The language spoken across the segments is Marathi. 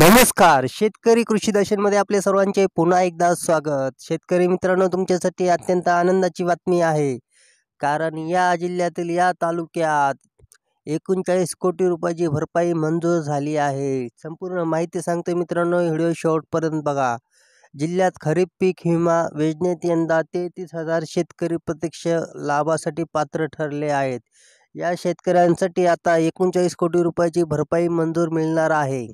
नमस्कार शेतकरी कृषी दर्शनमध्ये आपले सर्वांचे पुन्हा एकदा स्वागत शेतकरी मित्रांनो तुमच्यासाठी अत्यंत आनंदाची बातमी आहे कारण या जिल्ह्यातील या तालुक्यात एकोणचाळीस कोटी रुपयाची भरपाई मंजूर झाली आहे संपूर्ण माहिती सांगते मित्रांनो व्हिडिओ पर्यंत बघा जिल्ह्यात खरीप पीक विमा योजनेत यंदा तेहतीस हजार शेतकरी प्रत्यक्ष लाभासाठी पात्र ठरले आहेत या शेतकऱ्यांसाठी आता एकोणचाळीस कोटी रुपयाची भरपाई मंजूर मिळणार आहे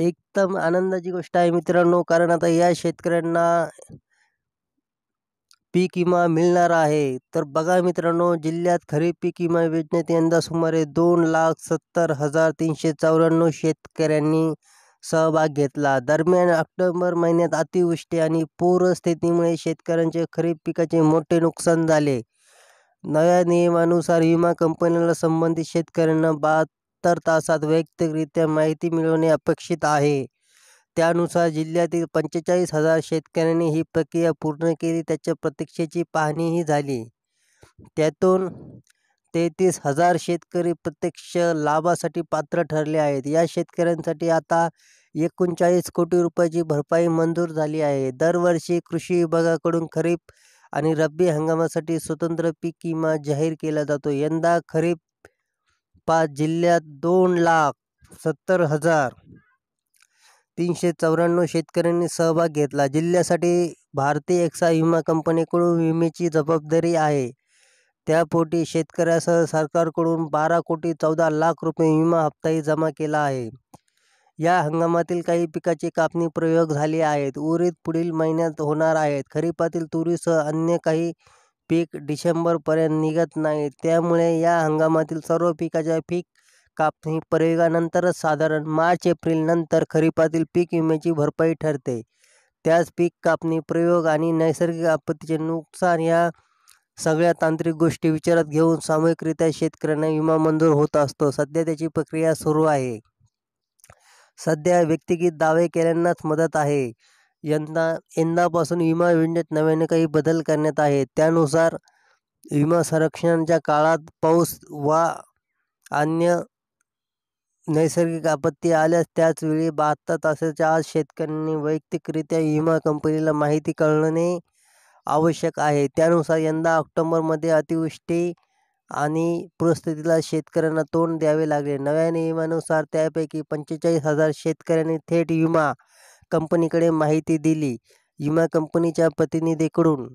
एकदम आनंदाची गोष्ट आहे मित्रांनो कारण आता या शेतकऱ्यांना पीक विमा मिळणार आहे तर बघा मित्रांनो जिल्ह्यात खरीप पीक विमा योजनेत यंदा सुमारे दोन लाख सत्तर हजार तीनशे चौऱ्याण्णव शेतकऱ्यांनी सहभाग घेतला दरम्यान ऑक्टोबर महिन्यात अतिवृष्टी आणि पूरस्थितीमुळे शेतकऱ्यांचे खरीप पिकाचे मोठे नुकसान झाले नव्या नियमानुसार विमा कंपनीला संबंधित शेतकऱ्यांना बाद बहात्तर तासात वैयक्तिकरित्या माहिती मिळवणे अपेक्षित आहे त्यानुसार जिल्ह्यातील पंचेचाळीस हजार शेतकऱ्यांनी ही प्रक्रिया पूर्ण केली त्याच्या प्रतीक्षेची पाहणीही झाली त्यातून तेहतीस हजार शेतकरी प्रत्यक्ष लाभासाठी पात्र ठरले आहेत या शेतकऱ्यांसाठी आता एकोणचाळीस कोटी रुपयाची भरपाई मंजूर झाली आहे दरवर्षी कृषी विभागाकडून खरीप आणि रब्बी हंगामासाठी स्वतंत्र पीक विमा जाहीर केला जातो यंदा खरीप पाच जिल्ह्यात दोन लाख सत्तर हजार तीनशे चौऱ्याण्णव शेतकऱ्यांनी सहभाग घेतला जिल्ह्यासाठी भारतीय एक्सा विमा कंपनीकडून विमेची जबाबदारी आहे त्यापोटी शेतकऱ्यासह सरकारकडून बारा कोटी चौदा लाख रुपये विमा हप्ताही जमा केला आहे या हंगामातील काही पिकाची कापणी प्रयोग झाली आहेत उरीत पुढील महिन्यात होणार आहेत खरीपातील तुरीसह अन्य काही पीक डिसेंबरपर्यंत निघत नाही त्यामुळे या हंगामातील सर्व पिकाच्या पीक कापणी प्रयोगानंतरच साधारण मार्च एप्रिलनंतर नंतर पीक विम्याची भरपाई ठरते त्याच पीक कापणी प्रयोग आणि नैसर्गिक आपत्तीचे नुकसान या सगळ्या तांत्रिक गोष्टी विचारात घेऊन सामूहिकरित्या शेतकऱ्यांना विमा मंजूर होत असतो सध्या त्याची प्रक्रिया सुरू आहे सध्या व्यक्तिगत दावे केल्यांनाच मदत आहे यंदा यंदापासून विमा योजनेत नव्याने काही बदल करण्यात आहे त्यानुसार विमा संरक्षणाच्या काळात पाऊस वा अन्य नैसर्गिक आपत्ती आल्यास त्याच वेळी बहात्तर तासाच्या आज शेतकऱ्यांनी वैयक्तिकरित्या विमा कंपनीला माहिती कळणे आवश्यक आहे त्यानुसार यंदा ऑक्टोंबरमध्ये अतिवृष्टी आणि पुरस्थितीला शेतकऱ्यांना तोंड द्यावे लागले नव्या नियमानुसार त्यापैकी पंचेचाळीस हजार शेतकऱ्यांनी थेट विमा कंपनीकडे माहिती दिली. विमा कंपनीच्या प्रतिनिधीकडून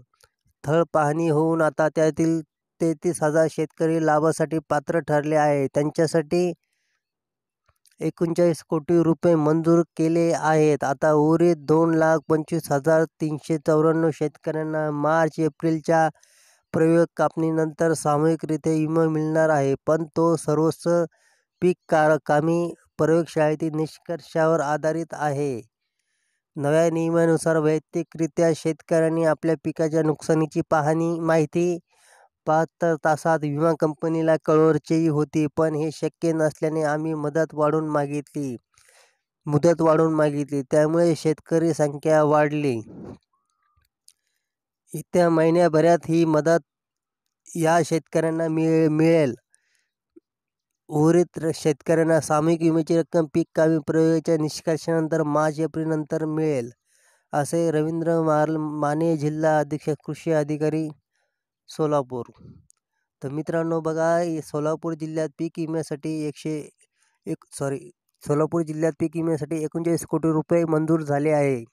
थळ पाहणी होऊन आता त्यातील तेहतीस हजार शेतकरी लाभासाठी पात्र ठरले आहे त्यांच्यासाठी एकोणचाळीस कोटी रुपये मंजूर केले आहेत. आता उरीत दोन लाख पंचवीस हजार तीनशे चौऱ्याण्णव शेतकऱ्यांना मार्च एप्रिलच्या प्रयोग कापणीनंतर सामूहिकरित्या विमा मिळणार आहे. पण तो सर्वच पीक कामी प्रयोगशाळेतील निष्कर्षावर आधारित आहे. नव्या नियमानुसार वैयक्तिकरित्या शेतकऱ्यांनी आपल्या पिकाच्या नुकसानीची पाहणी माहिती बहात्तर तासात विमा कंपनीला कळवरचेही होती पण हे शक्य नसल्याने आम्ही मदत वाढवून मागितली मुदत वाढवून मागितली त्यामुळे शेतकरी संख्या वाढली येत्या महिन्याभरात ही मदत या शेतकऱ्यांना मिळ मिळेल उर्वरित शेतकऱ्यांना सामूहिक विम्याची रक्कम पीक कामी प्रयोगाच्या निष्कर्षानंतर मार्च एप्रिलनंतर मिळेल असे रवींद्र माल माने जिल्हा अध्यक्ष कृषी अधिकारी सोलापूर तर मित्रांनो बघा सोलापूर जिल्ह्यात पीक विम्यासाठी एकशे एक सॉरी सोलापूर जिल्ह्यात पीक विम्यासाठी एकोणचाळीस कोटी रुपये मंजूर झाले आहे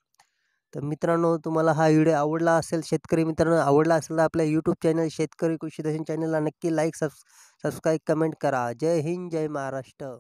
तर मित्रांनो तुम्हाला हा व्हिडिओ आवडला असेल शेतकरी मित्रांनो आवडला असेल तर आपल्या यूट्यूब चॅनल शेतकरी कृषी दर्शन चॅनलला नक्की लाईक सबस् सबस्क्राईब कमेंट करा जय हिंद जय महाराष्ट्र